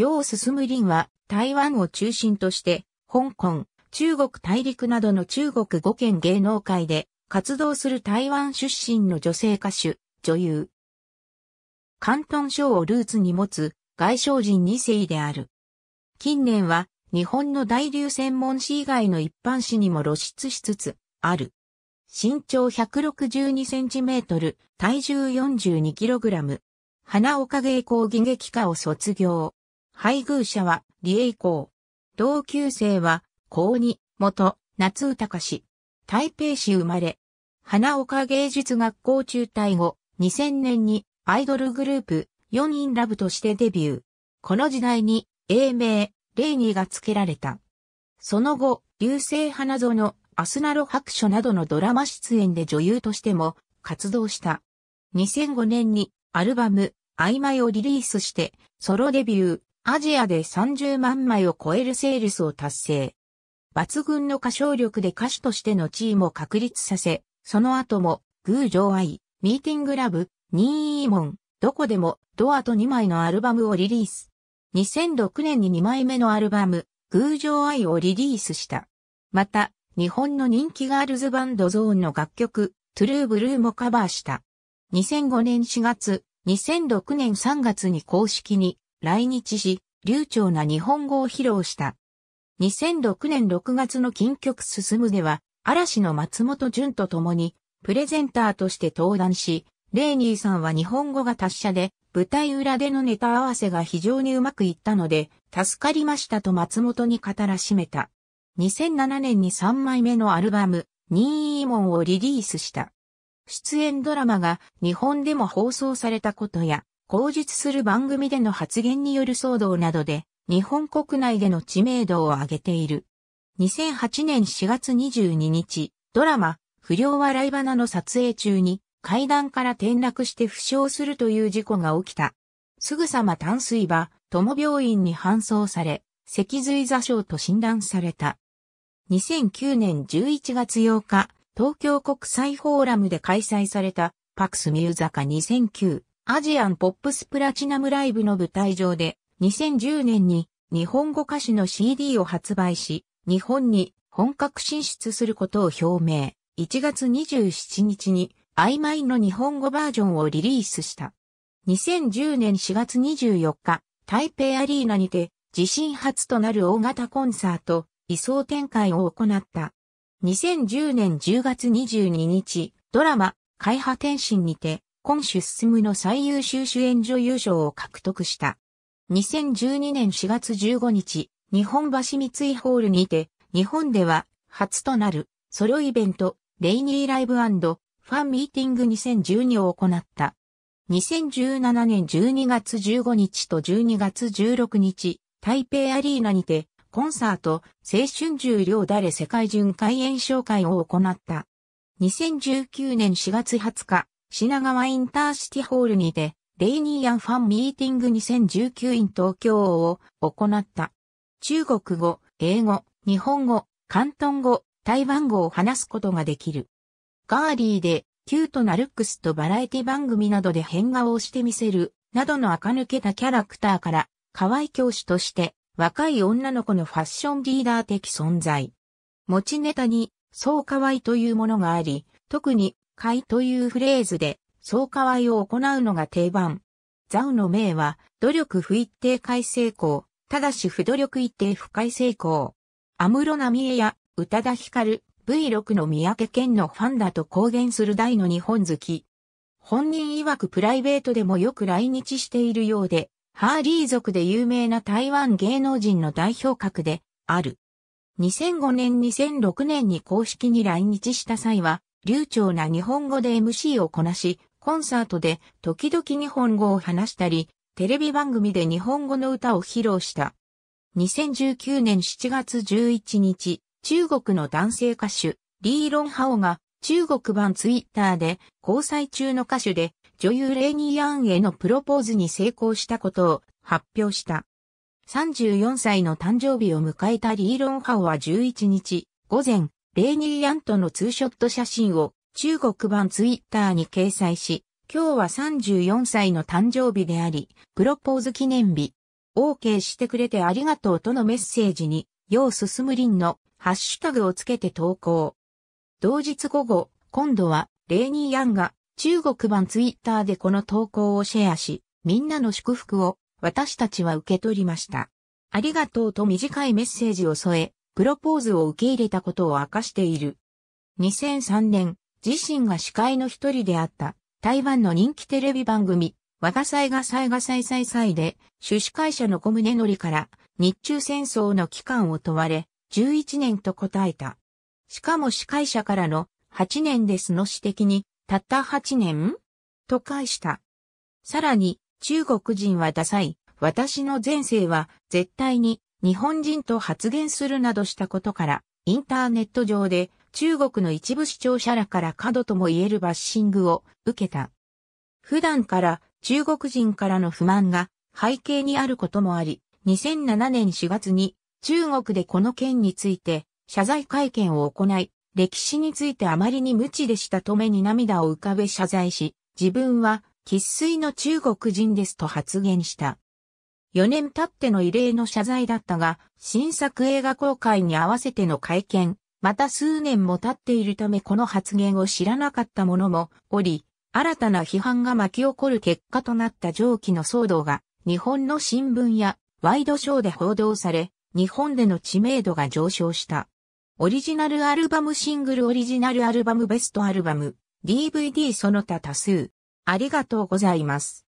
楊進林は台湾を中心として、香港、中国大陸などの中国5県芸能界で活動する台湾出身の女性歌手、女優。広東省をルーツに持つ外省人2世である。近年は日本の大流専門誌以外の一般誌にも露出しつつある。身長162センチメートル、体重42キログラム。花岡芸工技劇科を卒業。配偶者は、李栄光。同級生は、高二、元、夏隆歌台北市生まれ。花岡芸術学校中退後、2000年にアイドルグループ、四人ラブとしてデビュー。この時代に、英名、レイニーが付けられた。その後、流星花園、アスナロ白書などのドラマ出演で女優としても活動した。2005年にアルバム、曖昧をリリースしてソロデビュー。アジアで30万枚を超えるセールスを達成。抜群の歌唱力で歌手としての地位も確立させ、その後も、グージョーアイ、ミーティングラブ、ニーイーモン、どこでも、ドアと2枚のアルバムをリリース。2006年に2枚目のアルバム、グージョーアイをリリースした。また、日本の人気ガールズバンドゾーンの楽曲、トゥルーブルーもカバーした。2005年4月、2006年3月に公式に来日し、流暢な日本語を披露した。2006年6月の金曲進むでは、嵐の松本潤と共に、プレゼンターとして登壇し、レーニーさんは日本語が達者で、舞台裏でのネタ合わせが非常にうまくいったので、助かりましたと松本に語らしめた。2007年に3枚目のアルバム、任意門をリリースした。出演ドラマが日本でも放送されたことや、口述する番組での発言による騒動などで、日本国内での知名度を上げている。2008年4月22日、ドラマ、不良イバ花の撮影中に、階段から転落して負傷するという事故が起きた。すぐさま淡水場、友病院に搬送され、脊髄座傷と診断された。2009年11月8日、東京国際フォーラムで開催されたパクスミューザカ2009アジアンポップスプラチナムライブの舞台上で、2010年に日本語歌詞の CD を発売し、日本に本格進出することを表明。1月27日に曖昧の日本語バージョンをリリースした。2010年4月24日、台北アリーナにて地震初となる大型コンサート、移送展開を行った。2010年10月22日、ドラマ、開破天心にて、今シュスムの最優秀主演女優賞を獲得した。2012年4月15日、日本橋三井ホールにて、日本では初となるソロイベント、レイニーライブファンミーティング2012を行った。2017年12月15日と12月16日、台北アリーナにて、コンサート、青春重量誰世界巡回演唱会を行った。2019年4月20日、品川インターシティホールにて、レイニーヤンファンミーティング2019 in 東京を行った。中国語、英語、日本語、広東語、台湾語を話すことができる。ガーリーで、キュートなルックスとバラエティ番組などで変顔をしてみせる、などの垢抜けたキャラクターから、河合教師として、若い女の子のファッションリーダー的存在。持ちネタに、そう河合というものがあり、特に会というフレーズで、総会を行うのが定番。ザウの名は、努力不一定会成功、ただし不努力一定不会成功。アムロナミエや宇多田ヒカル、V6 の三宅健のファンだと公言する大の日本好き。本人曰くプライベートでもよく来日しているようで、ハーリー族で有名な台湾芸能人の代表格である。2005年2006年に公式に来日した際は、流暢な日本語で MC をこなし、コンサートで時々日本語を話したり、テレビ番組で日本語の歌を披露した。2019年7月11日、中国の男性歌手、リー・ロンハオが中国版ツイッターで交際中の歌手で女優レイニー・ヤンへのプロポーズに成功したことを発表した。34歳の誕生日を迎えたリー・ロンハオは11日午前レイニー・ヤンとのツーショット写真を中国版ツイッターに掲載し、今日は34歳の誕生日であり、プロポーズ記念日。OK してくれてありがとうとのメッセージに、ようすすむりんのハッシュタグをつけて投稿。同日午後、今度はレイニー・ヤンが中国版ツイッターでこの投稿をシェアし、みんなの祝福を私たちは受け取りました。ありがとうと短いメッセージを添え、プロポーズを受け入れたことを明かしている。2003年、自身が司会の一人であった台湾の人気テレビ番組、和田祭が祭が祭祭祭で、主司会社の小宗則から日中戦争の期間を問われ、11年と答えた。しかも司会者からの8年ですの指摘に、たった8年と返した。さらに、中国人はダサい、私の前世は絶対に日本人と発言するなどしたことから、インターネット上で中国の一部視聴者らから過度とも言えるバッシングを受けた。普段から中国人からの不満が背景にあることもあり、2007年4月に中国でこの件について謝罪会見を行い、歴史についてあまりに無知でしたとめに涙を浮かべ謝罪し、自分は喫水の中国人ですと発言した。4年経っての異例の謝罪だったが、新作映画公開に合わせての会見、また数年も経っているためこの発言を知らなかった者もおり、新たな批判が巻き起こる結果となった上記の騒動が、日本の新聞やワイドショーで報道され、日本での知名度が上昇した。オリジナルアルバムシングルオリジナルアルバムベストアルバム、DVD その他多数。ありがとうございます。